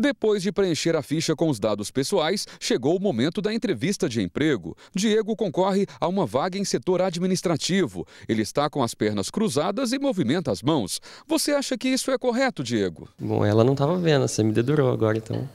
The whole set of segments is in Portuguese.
Depois de preencher a ficha com os dados pessoais, chegou o momento da entrevista de emprego. Diego concorre a uma vaga em setor administrativo. Ele está com as pernas cruzadas e movimenta as mãos. Você acha que isso é correto, Diego? Bom, ela não estava vendo, você me dedurou agora, então.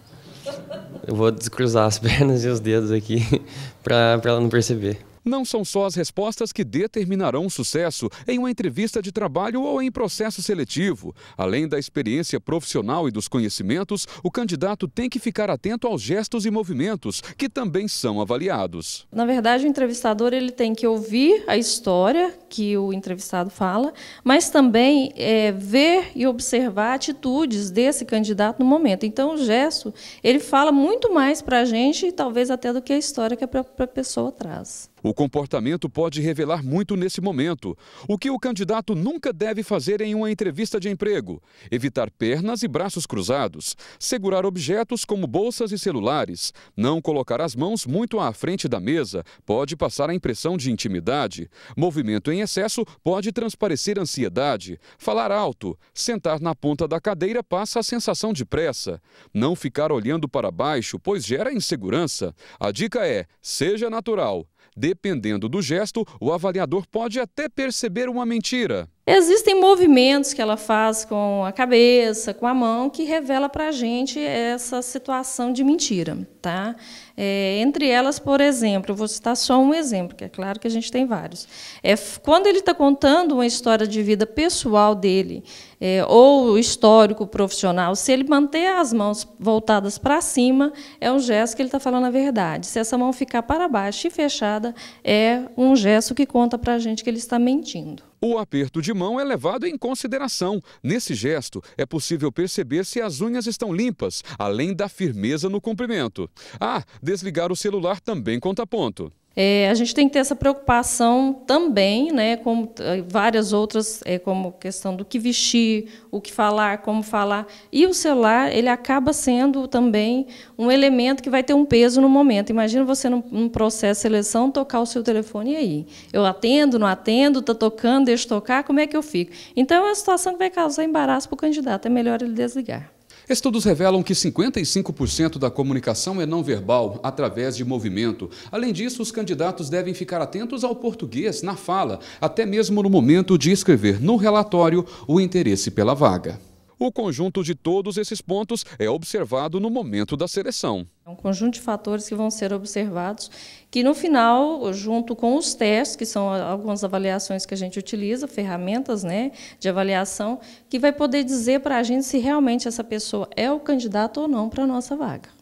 Eu vou descruzar as pernas e os dedos aqui para ela não perceber. Não são só as respostas que determinarão o sucesso em uma entrevista de trabalho ou em processo seletivo. Além da experiência profissional e dos conhecimentos, o candidato tem que ficar atento aos gestos e movimentos, que também são avaliados. Na verdade, o entrevistador ele tem que ouvir a história que o entrevistado fala, mas também é, ver e observar atitudes desse candidato no momento. Então, o gesto ele fala muito mais para a gente, talvez até do que a história que a própria pessoa traz. O comportamento pode revelar muito nesse momento, o que o candidato nunca deve fazer em uma entrevista de emprego: evitar pernas e braços cruzados, segurar objetos como bolsas e celulares, não colocar as mãos muito à frente da mesa, pode passar a impressão de intimidade, movimento em excesso pode transparecer ansiedade, falar alto, sentar na ponta da cadeira passa a sensação de pressa, não ficar olhando para baixo, pois gera insegurança. A dica é: seja natural, dê Dependendo do gesto, o avaliador pode até perceber uma mentira. Existem movimentos que ela faz com a cabeça, com a mão, que revela para a gente essa situação de mentira. Tá? É, entre elas, por exemplo, vou citar só um exemplo, que é claro que a gente tem vários. É, quando ele está contando uma história de vida pessoal dele, é, ou histórico profissional, se ele manter as mãos voltadas para cima, é um gesto que ele está falando a verdade. Se essa mão ficar para baixo e fechada, é um gesto que conta para a gente que ele está mentindo. O aperto de mão é levado em consideração. Nesse gesto, é possível perceber se as unhas estão limpas, além da firmeza no cumprimento. Ah, desligar o celular também conta ponto. É, a gente tem que ter essa preocupação também, né, como eh, várias outras, é, como questão do que vestir, o que falar, como falar. E o celular, ele acaba sendo também um elemento que vai ter um peso no momento. Imagina você, num, num processo de seleção, tocar o seu telefone e aí? Eu atendo, não atendo, está tocando, deixo tocar, como é que eu fico? Então, é uma situação que vai causar embaraço para o candidato. É melhor ele desligar. Estudos revelam que 55% da comunicação é não verbal, através de movimento. Além disso, os candidatos devem ficar atentos ao português na fala, até mesmo no momento de escrever no relatório o interesse pela vaga. O conjunto de todos esses pontos é observado no momento da seleção. É um conjunto de fatores que vão ser observados, que no final, junto com os testes, que são algumas avaliações que a gente utiliza, ferramentas né, de avaliação, que vai poder dizer para a gente se realmente essa pessoa é o candidato ou não para a nossa vaga.